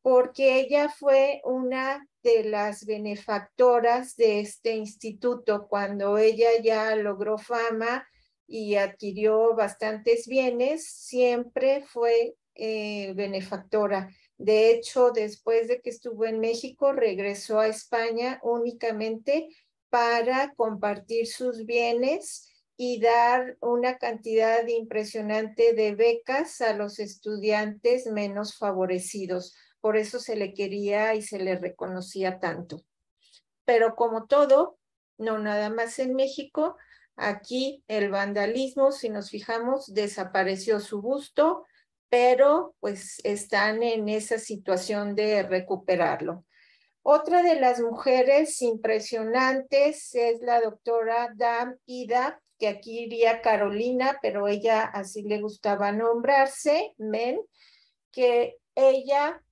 porque ella fue una de las benefactoras de este instituto cuando ella ya logró fama y adquirió bastantes bienes, siempre fue eh, benefactora. De hecho, después de que estuvo en México, regresó a España únicamente para compartir sus bienes y dar una cantidad impresionante de becas a los estudiantes menos favorecidos. Por eso se le quería y se le reconocía tanto. Pero como todo, no nada más en México, aquí el vandalismo, si nos fijamos, desapareció su gusto, pero pues están en esa situación de recuperarlo. Otra de las mujeres impresionantes es la doctora Dam Ida que aquí iría Carolina, pero ella así le gustaba nombrarse, Men, que ella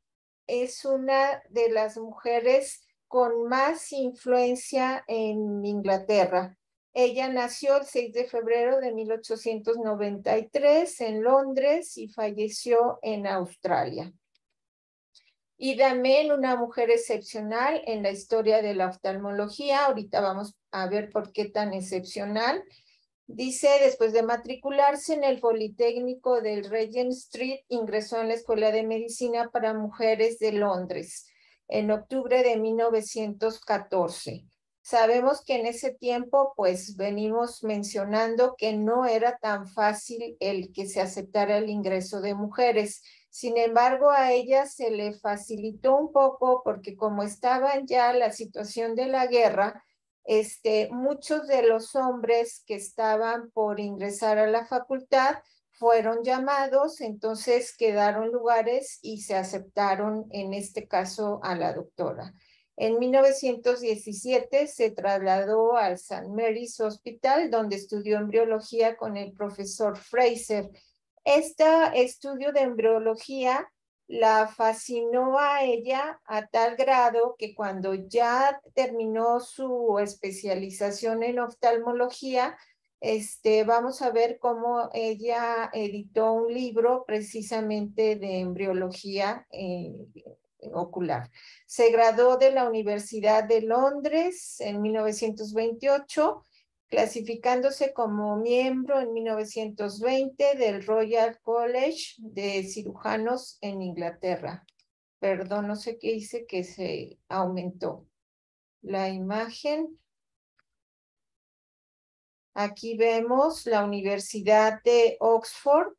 es una de las mujeres con más influencia en Inglaterra. Ella nació el 6 de febrero de 1893 en Londres y falleció en Australia. Y también una mujer excepcional en la historia de la oftalmología. Ahorita vamos a ver por qué tan excepcional. Dice, después de matricularse en el Politécnico del Regent Street, ingresó en la Escuela de Medicina para Mujeres de Londres en octubre de 1914. Sabemos que en ese tiempo, pues venimos mencionando que no era tan fácil el que se aceptara el ingreso de mujeres. Sin embargo, a ella se le facilitó un poco porque como estaba ya la situación de la guerra, este, muchos de los hombres que estaban por ingresar a la facultad fueron llamados, entonces quedaron lugares y se aceptaron, en este caso, a la doctora. En 1917 se trasladó al St. Mary's Hospital, donde estudió embriología con el profesor Fraser. Este estudio de embriología la fascinó a ella a tal grado que cuando ya terminó su especialización en oftalmología, este, vamos a ver cómo ella editó un libro precisamente de embriología eh, ocular. Se graduó de la Universidad de Londres en 1928 clasificándose como miembro en 1920 del Royal College de Cirujanos en Inglaterra. Perdón, no sé qué hice que se aumentó la imagen. Aquí vemos la Universidad de Oxford.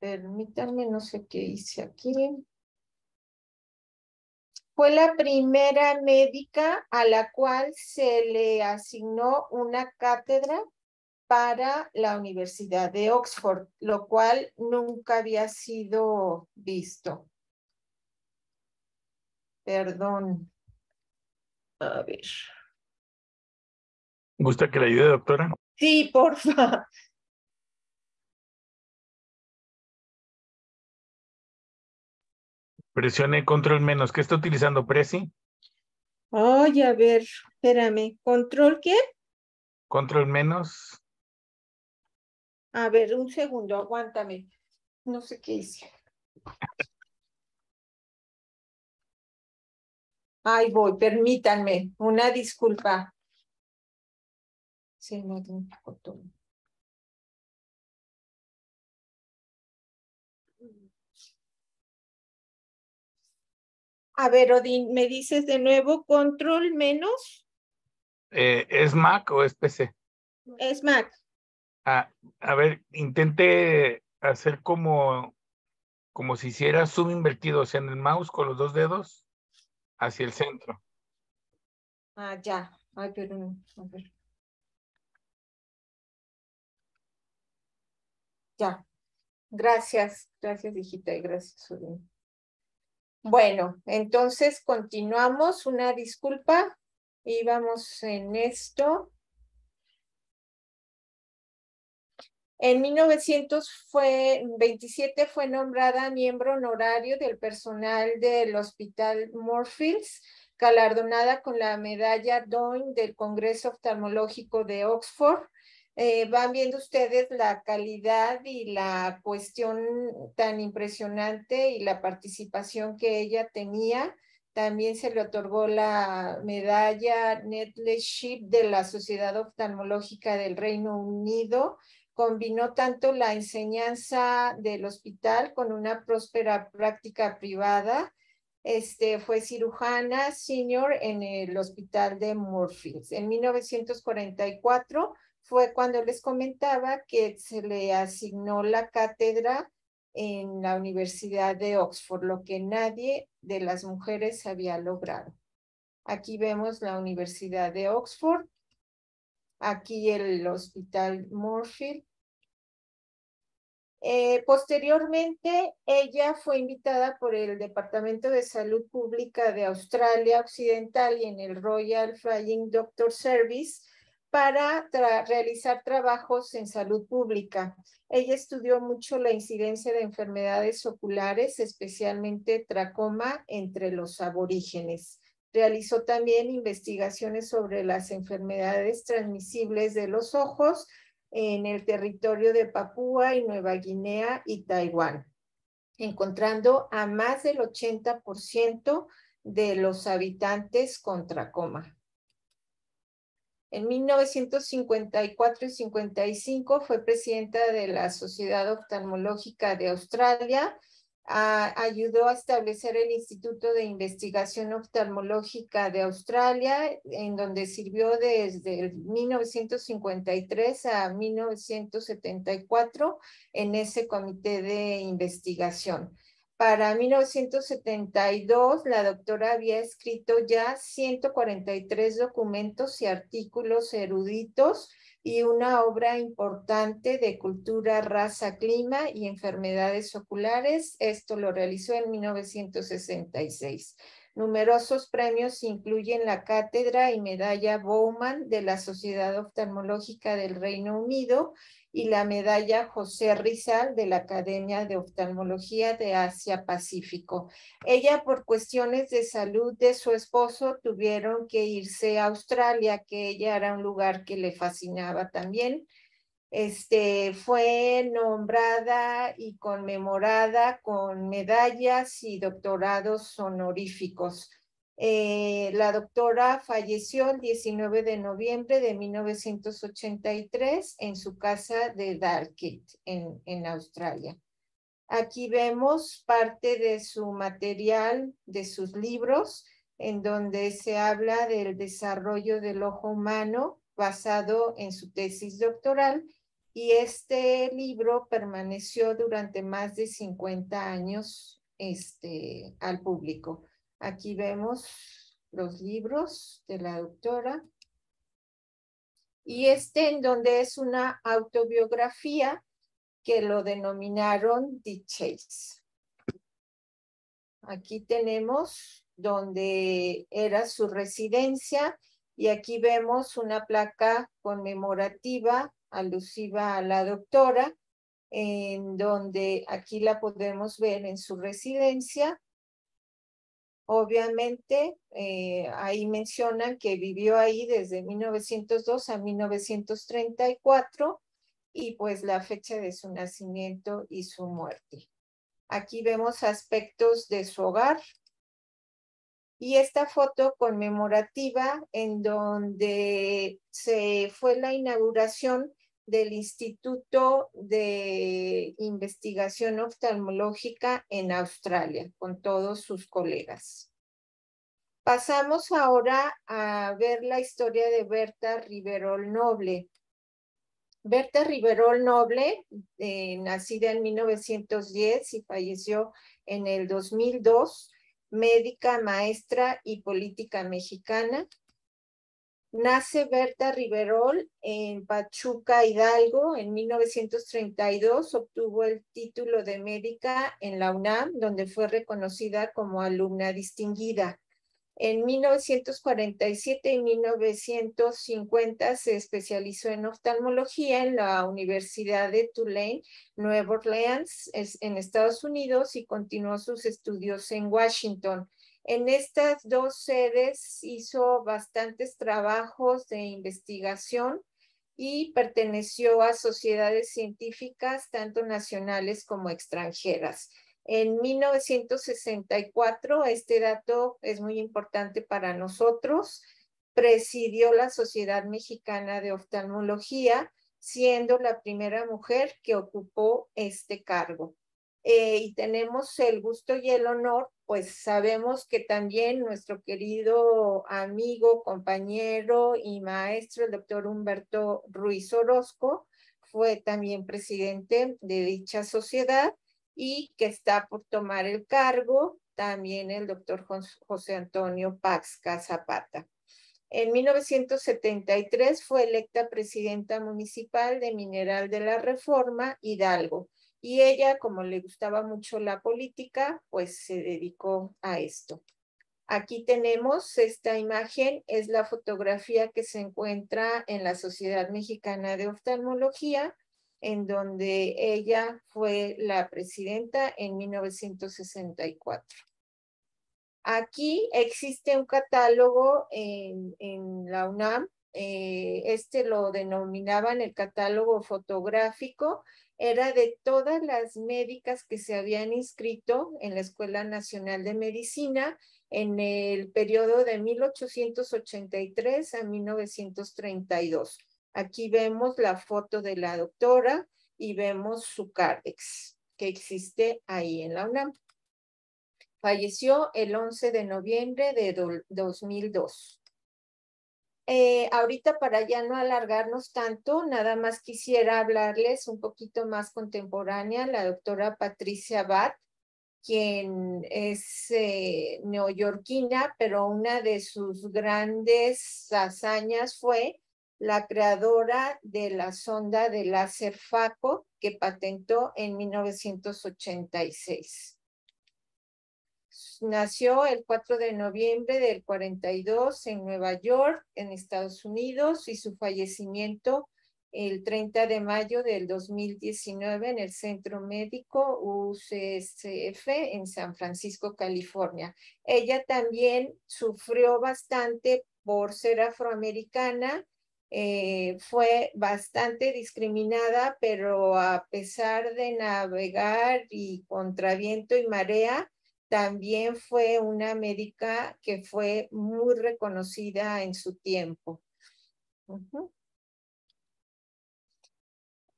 Permítanme, no sé qué hice aquí. Fue la primera médica a la cual se le asignó una cátedra para la Universidad de Oxford, lo cual nunca había sido visto. Perdón. A ver. ¿Gusta que le ayude, doctora? Sí, por favor. Presione control menos. ¿Qué está utilizando, Prezi? Ay, a ver, espérame. ¿Control qué? Control menos. A ver, un segundo, aguántame. No sé qué hice. Ay, voy, permítanme. Una disculpa. Se un poco todo. A ver, Odín, ¿me dices de nuevo control menos? Eh, ¿Es Mac o es PC? Es Mac. Ah, a ver, intente hacer como, como si hiciera zoom invertido, o sea, en el mouse con los dos dedos hacia el centro. Ah, ya. Ay, pero Ya. Gracias, gracias, Digital, gracias, Odín. Bueno, entonces continuamos. Una disculpa. Y en esto. En 1927 fue nombrada miembro honorario del personal del Hospital Morfields, galardonada con la medalla Doin del Congreso Oftalmológico de Oxford eh, van viendo ustedes la calidad y la cuestión tan impresionante y la participación que ella tenía. También se le otorgó la medalla Nettleship de la Sociedad Oftalmológica del Reino Unido. Combinó tanto la enseñanza del hospital con una próspera práctica privada. Este, fue cirujana senior en el hospital de Morfields En 1944 fue cuando les comentaba que se le asignó la cátedra en la Universidad de Oxford, lo que nadie de las mujeres había logrado. Aquí vemos la Universidad de Oxford, aquí el Hospital Morfield. Eh, posteriormente, ella fue invitada por el Departamento de Salud Pública de Australia Occidental y en el Royal Flying Doctor Service para realizar trabajos en salud pública. Ella estudió mucho la incidencia de enfermedades oculares, especialmente tracoma, entre los aborígenes. Realizó también investigaciones sobre las enfermedades transmisibles de los ojos en el territorio de Papúa y Nueva Guinea y Taiwán, encontrando a más del 80% de los habitantes con tracoma. En 1954 y 55 fue presidenta de la Sociedad Oftalmológica de Australia. ayudó a establecer el Instituto de Investigación Oftalmológica de Australia, en donde sirvió desde 1953 a 1974 en ese comité de investigación. Para 1972, la doctora había escrito ya 143 documentos y artículos eruditos y una obra importante de cultura, raza, clima y enfermedades oculares. Esto lo realizó en 1966. Numerosos premios incluyen la cátedra y medalla Bowman de la Sociedad Oftalmológica del Reino Unido y la medalla José Rizal de la Academia de Oftalmología de Asia Pacífico. Ella por cuestiones de salud de su esposo tuvieron que irse a Australia, que ella era un lugar que le fascinaba también. Este, fue nombrada y conmemorada con medallas y doctorados honoríficos. Eh, la doctora falleció el 19 de noviembre de 1983 en su casa de Dalkeith, en, en Australia. Aquí vemos parte de su material, de sus libros, en donde se habla del desarrollo del ojo humano basado en su tesis doctoral y este libro permaneció durante más de 50 años este, al público. Aquí vemos los libros de la doctora. Y este en donde es una autobiografía que lo denominaron The Chase. Aquí tenemos donde era su residencia y aquí vemos una placa conmemorativa alusiva a la doctora, en donde aquí la podemos ver en su residencia Obviamente, eh, ahí mencionan que vivió ahí desde 1902 a 1934 y pues la fecha de su nacimiento y su muerte. Aquí vemos aspectos de su hogar y esta foto conmemorativa en donde se fue la inauguración del Instituto de Investigación Oftalmológica en Australia con todos sus colegas. Pasamos ahora a ver la historia de Berta Riverol Noble. Berta Riverol Noble, eh, nacida en 1910 y falleció en el 2002, médica, maestra y política mexicana, Nace Berta Riverol en Pachuca, Hidalgo, en 1932. Obtuvo el título de médica en la UNAM, donde fue reconocida como alumna distinguida. En 1947 y 1950 se especializó en oftalmología en la Universidad de Tulane, Nueva Orleans, en Estados Unidos, y continuó sus estudios en Washington. En estas dos sedes hizo bastantes trabajos de investigación y perteneció a sociedades científicas, tanto nacionales como extranjeras. En 1964, este dato es muy importante para nosotros, presidió la Sociedad Mexicana de Oftalmología, siendo la primera mujer que ocupó este cargo. Eh, y tenemos el gusto y el honor pues sabemos que también nuestro querido amigo, compañero y maestro, el doctor Humberto Ruiz Orozco, fue también presidente de dicha sociedad y que está por tomar el cargo también el doctor José Antonio Paxca Zapata. En 1973 fue electa presidenta municipal de Mineral de la Reforma, Hidalgo y ella, como le gustaba mucho la política, pues se dedicó a esto. Aquí tenemos esta imagen, es la fotografía que se encuentra en la Sociedad Mexicana de Oftalmología, en donde ella fue la presidenta en 1964. Aquí existe un catálogo en, la UNAM, eh, este lo denominaban el catálogo fotográfico era de todas las médicas que se habían inscrito en la Escuela Nacional de Medicina en el periodo de 1883 a 1932. Aquí vemos la foto de la doctora y vemos su CARDEX que existe ahí en la UNAM. Falleció el 11 de noviembre de 2002. Eh, ahorita para ya no alargarnos tanto, nada más quisiera hablarles un poquito más contemporánea, la doctora Patricia Bat, quien es eh, neoyorquina, pero una de sus grandes hazañas fue la creadora de la sonda de láser FACO que patentó en 1986 nació el 4 de noviembre del 42 en Nueva York, en Estados Unidos, y su fallecimiento el 30 de mayo del 2019 en el Centro Médico UCSF en San Francisco, California. Ella también sufrió bastante por ser afroamericana, eh, fue bastante discriminada, pero a pesar de navegar y contra viento y marea, también fue una médica que fue muy reconocida en su tiempo.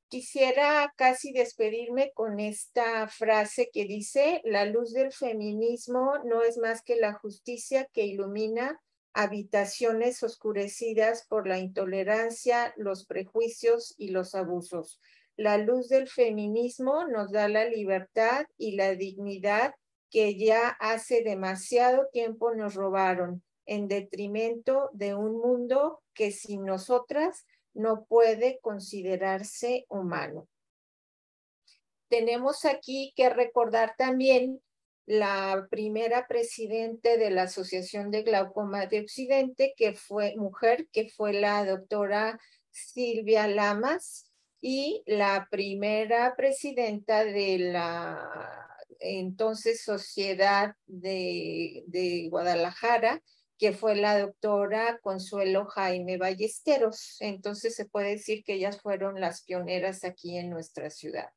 Quisiera casi despedirme con esta frase que dice, la luz del feminismo no es más que la justicia que ilumina habitaciones oscurecidas por la intolerancia, los prejuicios y los abusos. La luz del feminismo nos da la libertad y la dignidad que ya hace demasiado tiempo nos robaron en detrimento de un mundo que sin nosotras no puede considerarse humano. Tenemos aquí que recordar también la primera presidente de la Asociación de Glaucoma de Occidente, que fue mujer, que fue la doctora Silvia Lamas, y la primera presidenta de la entonces Sociedad de, de Guadalajara, que fue la doctora Consuelo Jaime Ballesteros. Entonces se puede decir que ellas fueron las pioneras aquí en nuestra ciudad.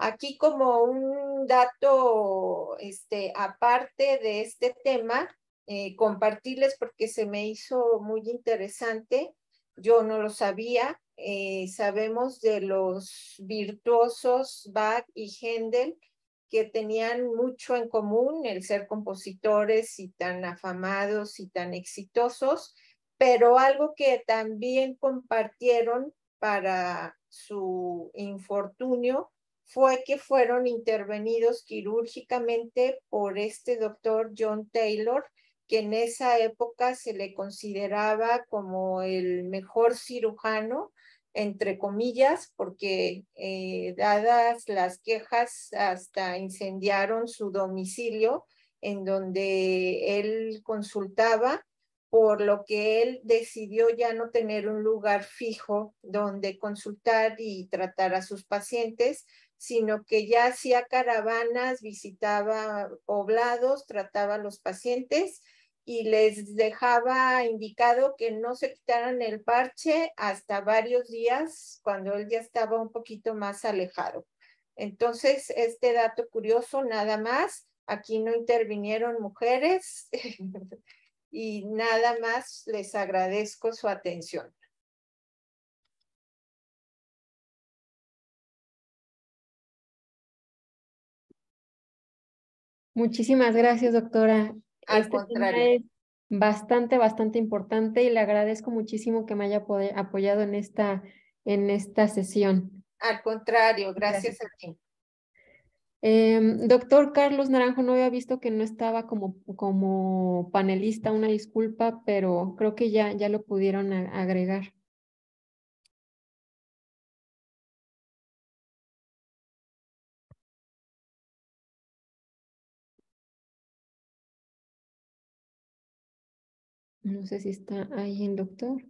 Aquí como un dato este, aparte de este tema, eh, compartirles porque se me hizo muy interesante. Yo no lo sabía. Eh, sabemos de los virtuosos Bach y Händel, que tenían mucho en común el ser compositores y tan afamados y tan exitosos, pero algo que también compartieron para su infortunio fue que fueron intervenidos quirúrgicamente por este doctor John Taylor, que en esa época se le consideraba como el mejor cirujano entre comillas, porque eh, dadas las quejas hasta incendiaron su domicilio en donde él consultaba, por lo que él decidió ya no tener un lugar fijo donde consultar y tratar a sus pacientes, sino que ya hacía caravanas, visitaba poblados, trataba a los pacientes y les dejaba indicado que no se quitaran el parche hasta varios días cuando él ya estaba un poquito más alejado. Entonces, este dato curioso nada más, aquí no intervinieron mujeres y nada más les agradezco su atención. Muchísimas gracias, doctora. Al este contrario. es bastante, bastante importante y le agradezco muchísimo que me haya apoyado en esta, en esta sesión. Al contrario, gracias, a ti. Em, doctor Carlos Naranjo, no había visto que no estaba como, como panelista, una disculpa, pero creo que ya, ya lo pudieron agregar. No sé si está ahí el doctor.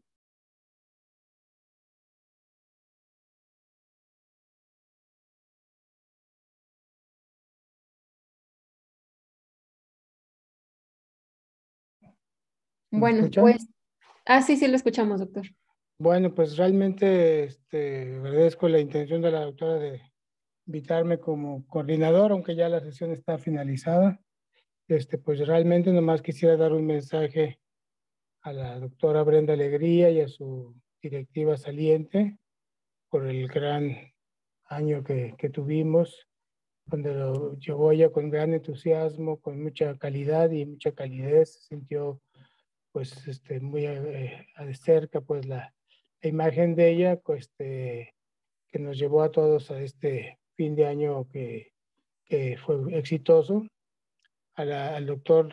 Bueno, pues, ah, sí, sí, lo escuchamos, doctor. Bueno, pues realmente este, agradezco la intención de la doctora de invitarme como coordinador, aunque ya la sesión está finalizada. Este, pues realmente nomás quisiera dar un mensaje a la doctora Brenda Alegría y a su directiva saliente por el gran año que, que tuvimos, donde lo llevó ella con gran entusiasmo, con mucha calidad y mucha calidez, se sintió pues este, muy eh, de cerca pues la, la imagen de ella pues, este, que nos llevó a todos a este fin de año que, que fue exitoso, a la, al doctor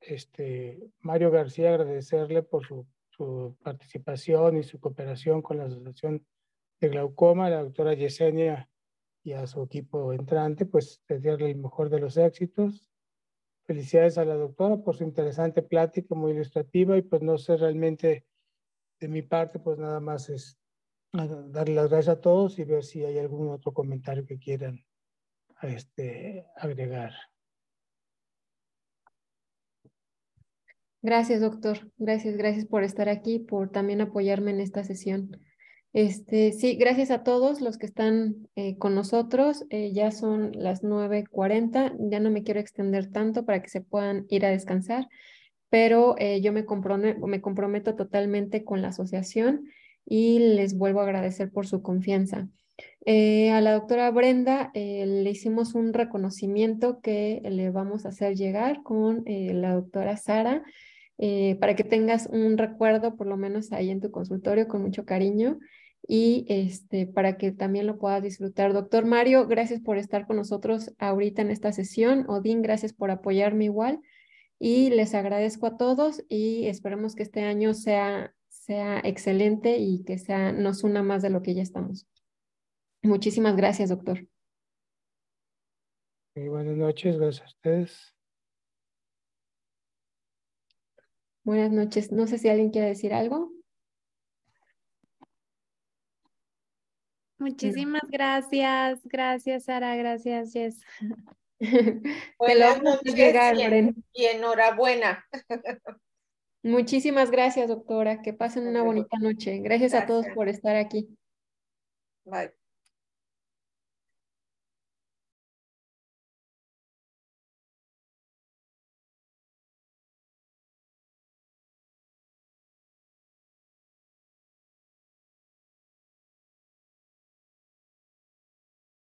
este, Mario García, agradecerle por su, participación y su cooperación con la Asociación de Glaucoma, la doctora Yesenia y a su equipo entrante, pues desearle el mejor de los éxitos. Felicidades a la doctora por su interesante plática, muy ilustrativa, y pues no sé realmente de mi parte, pues nada más es darle las gracias a todos y ver si hay algún otro comentario que quieran este, agregar. Gracias, doctor. Gracias, gracias por estar aquí, por también apoyarme en esta sesión. Este, sí, gracias a todos los que están eh, con nosotros. Eh, ya son las 9.40. Ya no me quiero extender tanto para que se puedan ir a descansar, pero eh, yo me comprometo, me comprometo totalmente con la asociación y les vuelvo a agradecer por su confianza. a la doctora Brenda le hicimos un reconocimiento que le vamos a hacer llegar con la doctora Sara eh, para que tengas un recuerdo, por lo menos ahí en tu consultorio, con mucho cariño y este, para que también lo puedas disfrutar. Doctor Mario, gracias por estar con nosotros ahorita en esta sesión. Odín, gracias por apoyarme igual. Y les agradezco a todos y esperemos que este año sea, sea excelente y que sea, nos una más de lo que ya estamos. Muchísimas gracias, doctor. Muy buenas noches, gracias a ustedes. Buenas noches. No sé si alguien quiere decir algo. Muchísimas gracias. Gracias, Sara. Gracias, Jess. Buenas noches llegar, y, enhorabuena. Muchísimas gracias, doctora. Que pasen una bonita noche. gracias. a todos por estar aquí. Bye.